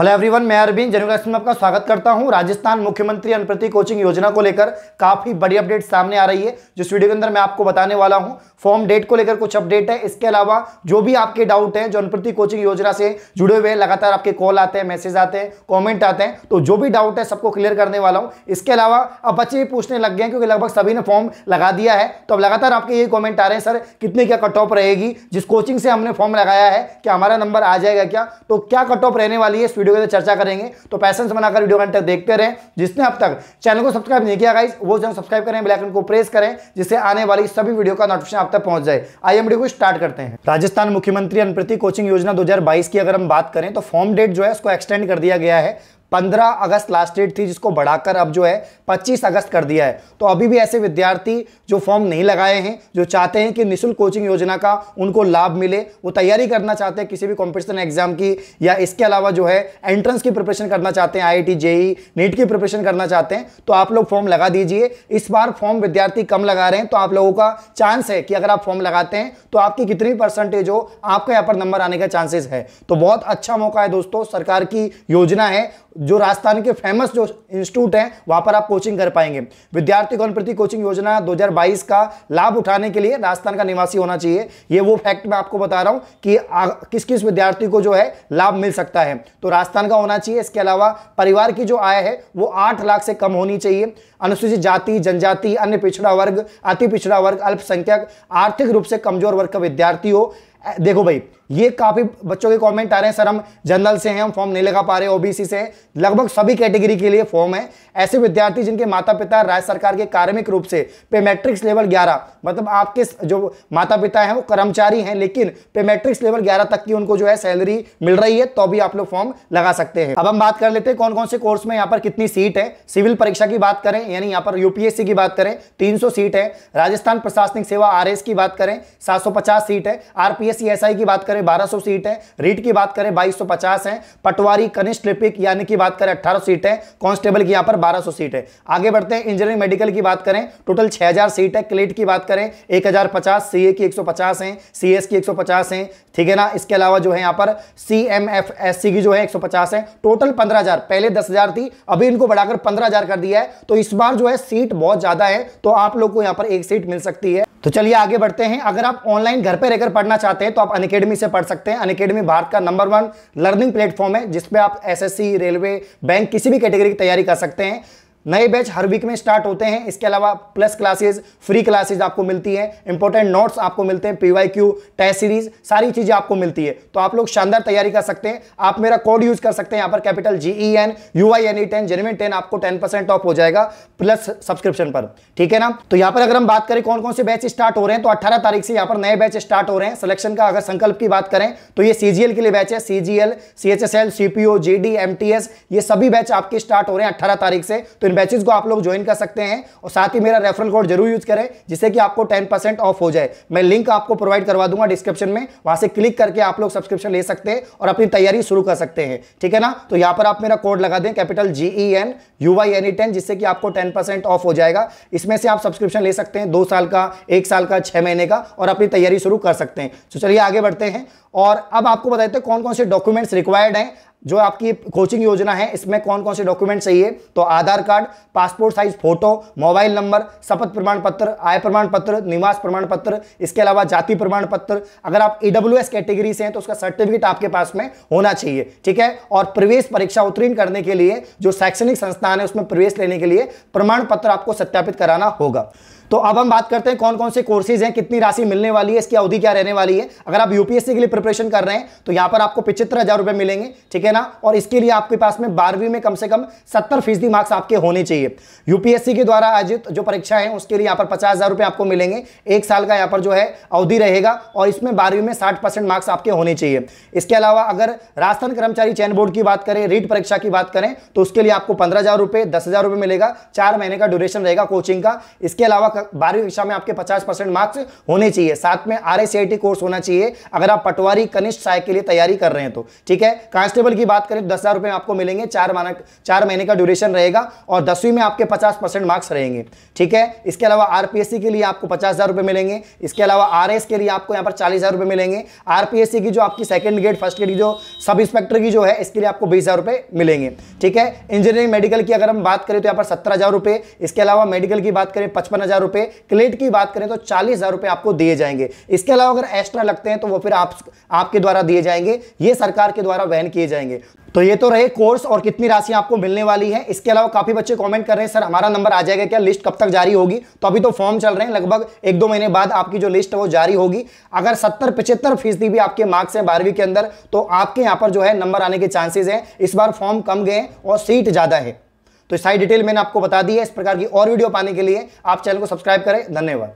hello everyone मैं Arvind general में आपका स्वागत करता हूं राजस्थान मुख्यमंत्री अनप्रति कोचिंग योजना को लेकर काफ़ी बड़ी अपडेट सामने आ रही है जिस वीडियो के अंदर मैं आपको बताने वाला हूं फॉर्म डेट को लेकर कुछ अपडेट है इसके अलावा जो भी आपके डाउट हैं जो अनुप्रति कोचिंग योजना से जुड़े हुए लगातार आपके कॉल आते हैं मैसेज आते हैं कॉमेंट आते हैं तो जो भी डाउट है सबको क्लियर करने वाला हूँ इसके अलावा अब बच्चे भी पूछने लग गए क्योंकि लगभग सभी ने फॉर्म लगा दिया है तो अब लगातार आपके ये कॉमेंट आ रहे हैं सर कितनी क्या कट ऑफ रहेगी जिस कोचिंग से हमने फॉर्म लगाया है क्या हमारा नंबर आ जाएगा क्या तो क्या कट ऑफ रहने वाली है इस वीडियो वीडियो के अंदर चर्चा करेंगे तो पैसेंस बनाकर वीडियो अंत तक देखते रहें जिसने अब तक चैनल को सब्सक्राइब नहीं किया गाइस वो जरूर सब्सक्राइब करें बेलाइकन को प्रेस करें जिससे आने वाली सभी वीडियो का नोटिफिकेशन आप तक पहुंच जाए आइए वीडियो को स्टार्ट करते हैं राजस्थान मुख्यमंत्री अनुप्रति कोचिंग योजना दो की अगर हम बात करें तो फॉर्म डेट जो है उसको एक्सटेंड कर दिया गया है 15 अगस्त लास्ट डेट थी जिसको बढ़ाकर अब जो है 25 अगस्त कर दिया है तो अभी भी ऐसे विद्यार्थी जो फॉर्म नहीं लगाए हैं जो चाहते हैं कि निःशुल्क कोचिंग योजना का उनको लाभ मिले वो तैयारी करना चाहते हैं किसी भी कॉम्पिटिशन एग्जाम की या इसके अलावा जो है एंट्रेंस की प्रिपरेशन करना चाहते हैं आई जेई नीट की प्रिपरेशन करना चाहते हैं तो आप लोग फॉर्म लगा दीजिए इस बार फॉर्म विद्यार्थी कम लगा रहे हैं तो आप लोगों का चांस है कि अगर आप फॉर्म लगाते हैं तो आपकी कितनी परसेंटेज हो आपका यहाँ पर नंबर आने का चांसेस है तो बहुत अच्छा मौका है दोस्तों सरकार की योजना है जो राजस्थान के फेमस जो इंस्टीट्यूट हैं वहां पर आप कोचिंग कर पाएंगे विद्यार्थी कौन प्रति कोचिंग योजना 2022 का लाभ उठाने के लिए राजस्थान का निवासी होना चाहिए ये वो फैक्ट मैं आपको बता रहा हूं कि आ, किस किस विद्यार्थी को जो है लाभ मिल सकता है तो राजस्थान का होना चाहिए इसके अलावा परिवार की जो आय है वो आठ लाख से कम होनी चाहिए अनुसूचित जाति जनजाति अन्य पिछड़ा वर्ग अति पिछड़ा वर्ग अल्पसंख्यक आर्थिक रूप से कमजोर वर्ग का विद्यार्थी हो देखो भाई ये काफ़ी बच्चों के कमेंट आ रहे हैं सर हम जनरल से हैं हम फॉर्म नहीं लगा पा रहे ओबीसी से लगभग सभी कैटेगरी के लिए फॉर्म है ऐसे विद्यार्थी जिनके माता पिता राज्य सरकार के कार्मिक रूप से पे मैट्रिक्स लेवल 11 मतलब आपके जो माता पिता हैं वो कर्मचारी हैं लेकिन पे मैट्रिक्स लेवल 11 तक की उनको जो है सैलरी मिल रही है तो भी आप लोग फॉर्म लगा सकते हैं अब हम बात कर लेते हैं कौन कौन से कोर्स में यहाँ पर कितनी सीट है सिविल परीक्षा की बात करें यानी यहाँ पर यूपीएससी की बात करें तीन सीट है राजस्थान प्रशासनिक सेवा आर की बात करें सात सीट है आरपीएस आईएससीएसआई की बात करें 1200 सीट है रीट की बात करें 2250 है पटवारी कनिष्ठ लिपिक यानी की बात करें 1800 सीट है कांस्टेबल की यहाँ पर 1200 सीट है आगे बढ़ते हैं इंजीनियरिंग मेडिकल की बात करें टोटल 6000 सीट है क्लेट की बात करें 1050 सीए की 150 हैं सीएस की 150 है ठीक है ना इसके अलावा जो है यहाँ पर सी की जो है 150 है टोटल 15000 पहले 10000 थी अभी इनको बढ़ाकर 15000 कर दिया है तो इस बार जो है सीट बहुत ज्यादा है तो आप लोग को यहाँ पर एक सीट मिल सकती है तो चलिए आगे बढ़ते हैं अगर आप ऑनलाइन घर पर रहकर पढ़ना चाहते हैं तो आप अनकेडमी से पढ़ सकते हैं अनकेडमी भारत का नंबर वन लर्निंग प्लेटफॉर्म है जिसपे आप एसएससी रेलवे बैंक किसी भी कैटेगरी की तैयारी कर सकते हैं नए बैच हर वीक में स्टार्ट होते हैं इसके अलावा प्लस क्लासेस फ्री क्लासेस आपको मिलती हैं इंपॉर्टेंट नोट्स आपको मिलते हैं पीवाई क्यू टेस्ट सीरीज सारी चीज़ें आपको मिलती है तो आप लोग शानदार तैयारी कर सकते हैं आप मेरा कोड यूज कर सकते हैं यहां पर capital G E N U I N E ten genuine ten आपको टेन परसेंट ऑफ हो जाएगा प्लस सब्सक्रिप्शन पर ठीक है ना तो यहां पर अगर हम बात करें कौन कौन से बैच स्टार्ट हो रहे हैं तो अट्ठारह तारीख से यहां पर नए बैच स्टार्ट हो रहे हैं सिलेक्शन का अगर संकल्प की बात करें तो ये सीजीएल के लिए बैच है CGL C H S L CPO G D M T S ये सभी बैच आपके स्टार्ट हो रहे हैं अट्ठारह तारीख से तो इन बैचेज को आप लोग ज्वाइन कर सकते हैं और साथ ही मेरा रेफरल कोड जरूर यूज करें जिससे कि आपको टेन परसेंट ऑफ हो जाए मैं लिंक आपको प्रोवाइड करवा दूंगा डिस्क्रिप्शन में वहां से क्लिक करके आप लोग सब्सक्रिप्शन ले सकते हैं और अपनी तैयारी शुरू कर सकते हैं ठीक है ना तो यहाँ पर आप मेरा कोड लगा दें capital G E N U Y N E ten जिससे कि आपको टेन परसेंट ऑफ हो जाएगा इसमें से आप सब्सक्रिप्शन ले सकते हैं दो साल का एक साल का छः महीने का और अपनी तैयारी शुरू कर सकते हैं तो चलिए आगे बढ़ते हैं और अब आपको बताते हैं कौन कौन से डॉक्यूमेंट्स रिक्वायर्ड हैं जो आपकी कोचिंग योजना है इसमें कौन कौन से डॉक्यूमेंट चाहिए तो Aadhaar card passport size photo mobile number शपथ प्रमाण पत्र आय प्रमाण पत्र निवास प्रमाण पत्र इसके अलावा जाति प्रमाण पत्र अगर आप ईडब्ल्यू कैटेगरी से हैं तो उसका सर्टिफिकेट आपके पास में होना चाहिए ठीक है और प्रवेश परीक्षा उत्तीर्ण करने के लिए जो शैक्षणिक संस्थान है उसमें प्रवेश लेने के लिए प्रमाण पत्र आपको सत्यापित कराना होगा तो अब हम बात करते हैं कौन कौन से कोर्सेज हैं कितनी राशि मिलने वाली है इसकी अवधि क्या रहने वाली है अगर आप यूपीएससी के लिए प्रिपरेशन कर रहे हैं तो यहां पर आपको पिछहत्तर हज़ार रुपये मिलेंगे ठीक है ना और इसके लिए आपके पास में बारहवीं में कम से कम सत्तर फीसदी मार्क्स आपके होने चाहिए यूपीएससी के द्वारा आयोजित जो परीक्षा है उसके लिए यहाँ पर पचास हज़ार रुपये आपको मिलेंगे एक साल का यहाँ पर जो है अवधि रहेगा और इसमें बारहवीं में साठ परसेंट मार्क्स आपके होने चाहिए इसके अलावा अगर राजस्थान कर्मचारी चयन बोर्ड की बात करें रीट परीक्षा की बात करें तो उसके लिए आपको पंद्रह हज़ार रुपये दस हज़ार रुपये मिलेगा चार महीने का ड्यूरेशन रहेगा कोचिंग का इसके अलावा बारहवीं कक्षा में आपके 50 परसेंट मार्क्स होने चाहिए साथ में आर कोर्स होना चाहिए अगर आप पटवारी कनिष्ठ सहायक के लिए तैयारी कर रहे हैं तो ठीक है कांस्टेबल की बात करें दस में आपको मिलेंगे चार मानक चार महीने का ड्यूरेशन रहेगा और दसवीं में आपके पचास मार्क्स रहेंगे ठीक है इसके अलावा आर के लिए आपको पचास मिलेंगे इसके अलावा आर के लिए आपको यहाँ पर चालीस मिलेंगे आर की जो आपकी सेकेंड ग्रेड फर्स्ट ग्रेड की जो सब इंस्पेक्टर की जो है इसके लिए आपको बीस मिलेंगे ठीक है इंजीनियरिंग मेडिकल की अगर हम बात करें तो यहाँ पर सत्रह हज़ार रुपए इसके अलावा मेडिकल की बात करें पचपन हज़ार रुपए क्लेट की बात करें तो चालीस हज़ार रुपए आपको दिए जाएंगे इसके अलावा अगर एक्स्ट्रा लगते हैं तो वो फिर आप आपके द्वारा दिए जाएंगे ये सरकार के द्वारा वहन किए जाएंगे तो ये तो रहे कोर्स और कितनी राशि आपको मिलने वाली है इसके अलावा काफी बच्चे कमेंट कर रहे हैं सर हमारा नंबर आ जाएगा क्या लिस्ट कब तक जारी होगी तो अभी तो फॉर्म चल रहे हैं लगभग एक दो महीने बाद आपकी जो लिस्ट है वो जारी होगी अगर सत्तर पचहत्तर फीसदी भी आपके मार्क्स हैं बारहवीं के अंदर तो आपके यहाँ पर जो है नंबर आने के चांसेज हैं इस बार फॉर्म कम गए और सीट ज़्यादा है तो सारी डिटेल मैंने आपको बता दी है इस प्रकार की और वीडियो पाने के लिए आप चैनल को सब्सक्राइब करें धन्यवाद